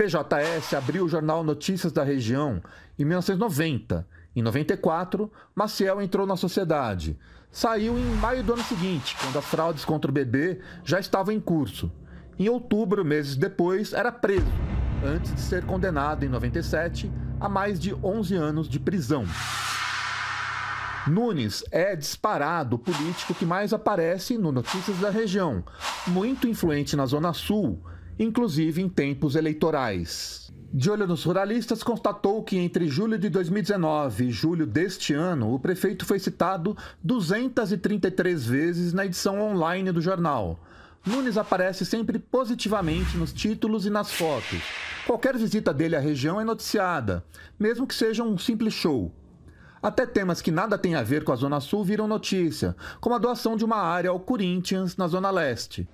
PJS abriu o jornal Notícias da Região em 1990. Em 94, Maciel entrou na sociedade. Saiu em maio do ano seguinte, quando as fraudes contra o bebê já estavam em curso. Em outubro, meses depois, era preso, antes de ser condenado em 97 a mais de 11 anos de prisão. Nunes é disparado o político que mais aparece no Notícias da Região, muito influente na Zona Sul inclusive em tempos eleitorais. De olho nos ruralistas, constatou que entre julho de 2019 e julho deste ano, o prefeito foi citado 233 vezes na edição online do jornal. Nunes aparece sempre positivamente nos títulos e nas fotos. Qualquer visita dele à região é noticiada, mesmo que seja um simples show. Até temas que nada têm a ver com a Zona Sul viram notícia, como a doação de uma área ao Corinthians, na Zona Leste.